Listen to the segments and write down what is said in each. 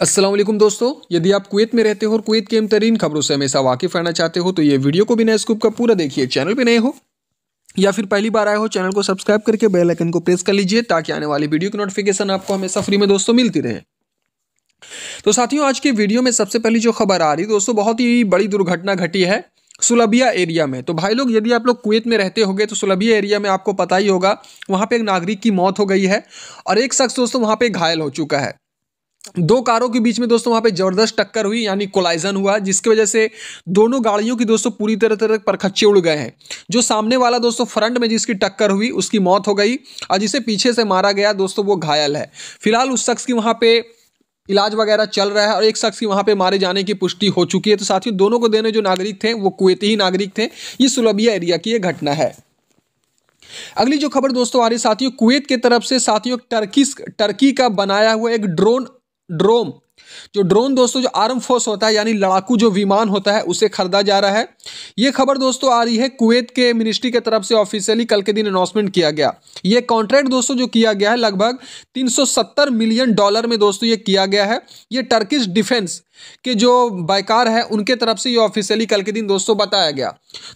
असलम दोस्तों यदि आप कुवैत में रहते हो और कुवैत के अम तरीन खबरों से हमेशा वाकिफ रहना चाहते हो तो ये वीडियो को बिना स्कूप का पूरा देखिए चैनल पर नए हो या फिर पहली बार आए हो चैनल को सब्सक्राइब करके बेल आइकन को प्रेस कर लीजिए ताकि आने वाली वीडियो की नोटिफिकेशन आपको हमेशा फ्री में दोस्तों मिलती रहे तो साथियों आज के वीडियो में सबसे पहली जो खबर आ रही दोस्तों बहुत ही बड़ी दुर्घटना घटी है सुलभिया एरिया में तो भाई लोग यदि आप लोग कुवैत में रहते होंगे तो सुलभिया एरिया में आपको पता ही होगा वहाँ पे एक नागरिक की मौत हो गई है और एक शख्स दोस्तों वहाँ पे घायल हो चुका है दो कारों के बीच में दोस्तों वहां पे जबरदस्त टक्कर हुई यानी कोलाइजन हुआ जिसकी वजह से दोनों गाड़ियों की दोस्तों पूरी तरह तरह परखच्चे उड़ गए हैं जो सामने वाला दोस्तों फ्रंट में जिसकी टक्कर हुई उसकी मौत हो गई और जिसे पीछे से मारा गया दोस्तों वो घायल है फिलहाल उस शख्स की वहां पे इलाज वगैरह चल रहा है और एक शख्स की वहाँ पे मारे जाने की पुष्टि हो चुकी है तो साथियों दोनों को देने जो नागरिक थे वो कुवैती ही नागरिक थे ये सुलभिया एरिया की ये घटना है अगली जो खबर दोस्तों आ रही साथियों कुवैत के तरफ से साथियों टर्की टर्की का बनाया हुआ एक ड्रोन дром जो ड्रोन दोस्तों जो आर्म फोर्स होता है यानी लड़ाकू जो विमान होता है उसे खरीदा जा रहा है ये खबर दोस्तों आ रही है कुवैत के मिनिस्ट्री की तरफ से ऑफिशियली कल के दिन अनाउंसमेंट किया गया ये कॉन्ट्रैक्ट दोस्तों जो किया गया है लगभग 370 मिलियन डॉलर में दोस्तों ये किया गया है ये टर्किश डिफेंस के जो बाइकार है उनके तरफ से ये ऑफिशियली कल के दिन दोस्तों बताया गया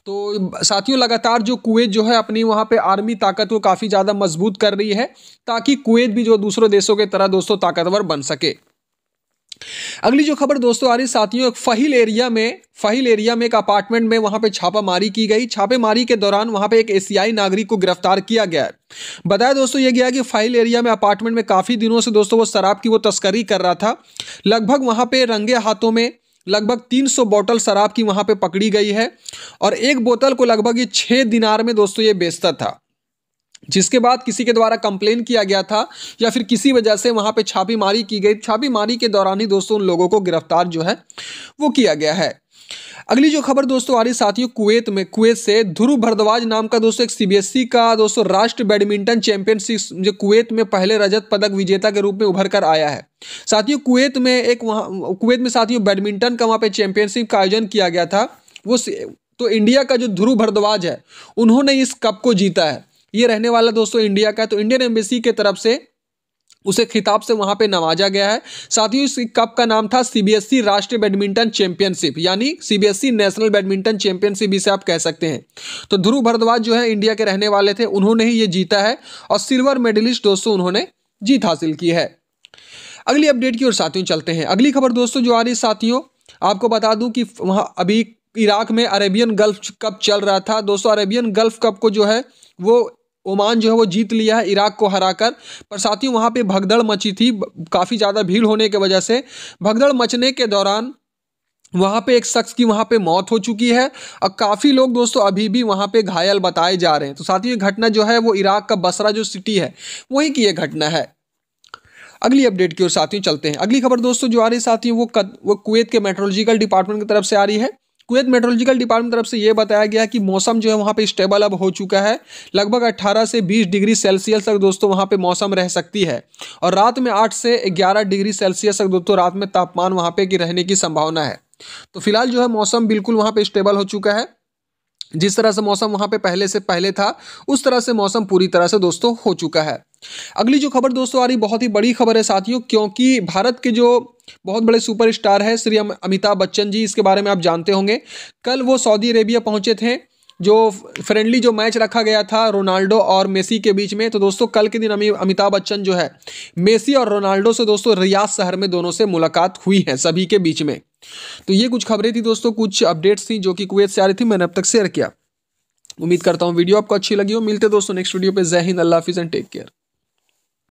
तो साथियों लगातार जो कुवैत जो है अपनी वहाँ पे आर्मी ताकत को काफ़ी ज़्यादा मजबूत कर रही है ताकि कुवैत भी जो दूसरों देशों के तरह दोस्तों ताकतवर बन सके अगली जो खबर दोस्तों आ रही साथियों फहिल एरिया में फहिल एरिया में एक अपार्टमेंट में वहां पे छापामारी की गई छापेमारी के दौरान वहां पे एक एशियाई नागरिक को गिरफ्तार किया गया है बताया दोस्तों ये गया कि फाइल एरिया में अपार्टमेंट में काफ़ी दिनों से दोस्तों वो शराब की वो तस्करी कर रहा था लगभग वहाँ पे रंगे हाथों में लगभग 300 बोतल शराब की वहाँ पे पकड़ी गई है और एक बोतल को लगभग ये छः दिनार में दोस्तों ये बेचता था जिसके बाद किसी के द्वारा कंप्लेन किया गया था या फिर किसी वजह से वहाँ पे छापेमारी की गई छापेमारी के दौरान ही दोस्तों उन लोगों को गिरफ्तार जो है वो किया गया है अगली जो खबर दोस्तों आ रही साथियों कुवैत में कुवैत से ध्रुव भरद्वाज नाम का दोस्तों एक सीबीएसई e का दोस्तों राष्ट्र बैडमिंटन चैंपियनशिप जो कुवैत में पहले रजत पदक विजेता के रूप में उभर कर आया है साथियों कुवैत में एक वहाँ कुवैत में साथियों बैडमिंटन का वहाँ पे चैंपियनशिप का आयोजन किया गया था वो तो इंडिया का जो ध्रुव भरद्वाज है उन्होंने इस कप को जीता है ये रहने वाला दोस्तों इंडिया का तो इंडियन एम्बेसी के तरफ से उसे खिताब से वहां पे नवाजा गया है साथ ही इस कप का नाम था सीबीएसई राष्ट्रीय बैडमिंटन चैंपियनशिप यानी सीबीएसई नेशनल बैडमिंटन चैंपियनशिप इसे आप कह सकते हैं तो ध्रुव भरद्वाज जो है इंडिया के रहने वाले थे उन्होंने ही ये जीता है और सिल्वर मेडलिस्ट दोस्तों उन्होंने जीत हासिल की है अगली अपडेट की ओर साथियों चलते हैं अगली खबर दोस्तों जो आ रही साथियों आपको बता दूं कि वहां अभी इराक में अरेबियन गल्फ कप चल रहा था दोस्तों अरेबियन गल्फ कप को जो है वो ओमान जो है वो जीत लिया है इराक को हराकर पर साथ ही वहाँ पे भगदड़ मची थी काफ़ी ज़्यादा भीड़ होने की वजह से भगदड़ मचने के दौरान वहाँ पे एक शख्स की वहाँ पे मौत हो चुकी है और काफ़ी लोग दोस्तों अभी भी वहाँ पे घायल बताए जा रहे हैं तो साथ ही ये घटना जो है वो इराक का बसरा जो सिटी है वहीं की ये घटना है अगली अपडेट की ओर साथियों चलते हैं अगली खबर दोस्तों जो आ रही है साथियों वो कद, वो कुवैत के मेट्रोलॉजिकल डिपार्टमेंट की तरफ से आ रही है कुवैत मेट्रोलॉजिकल डिपार्टमेंट तरफ से यह बताया गया कि मौसम जो है वहाँ पे स्टेबल अब हो चुका है लगभग 18 से 20 डिग्री सेल्सियस तक दोस्तों वहाँ पे मौसम रह सकती है और रात में 8 से 11 डिग्री सेल्सियस तक दोस्तों रात में तापमान वहाँ पे की रहने की संभावना है तो फिलहाल जो है मौसम बिल्कुल वहाँ पर स्टेबल हो चुका है जिस तरह से मौसम वहाँ पे पहले से पहले था उस तरह से मौसम पूरी तरह से दोस्तों हो चुका है अगली जो खबर दोस्तों आ रही बहुत ही बड़ी खबर है साथियों क्योंकि भारत के जो बहुत बड़े सुपरस्टार है श्री अमिताभ बच्चन जी इसके बारे में आप जानते होंगे कल वो सऊदी अरेबिया पहुंचे थे जो फ्रेंडली जो मैच रखा गया था रोनाल्डो और मेसी के बीच में तो दोस्तों कल के दिन अमिताभ बच्चन जो है मेसी और रोनाल्डो से दोस्तों रियाज शहर में दोनों से मुलाकात हुई है सभी के बीच में तो ये कुछ खबरें थी दोस्तों कुछ अपडेट्स थी जो कि कुवैत से आ रही थी मैंने अब तक शेयर किया उम्मीद करता हूँ वीडियो आपको अच्छी लगी हो मिलते दोस्तों नेक्स्ट वीडियो पे जय हिंद अल्लाह हाफिज़ एंड टेक केयर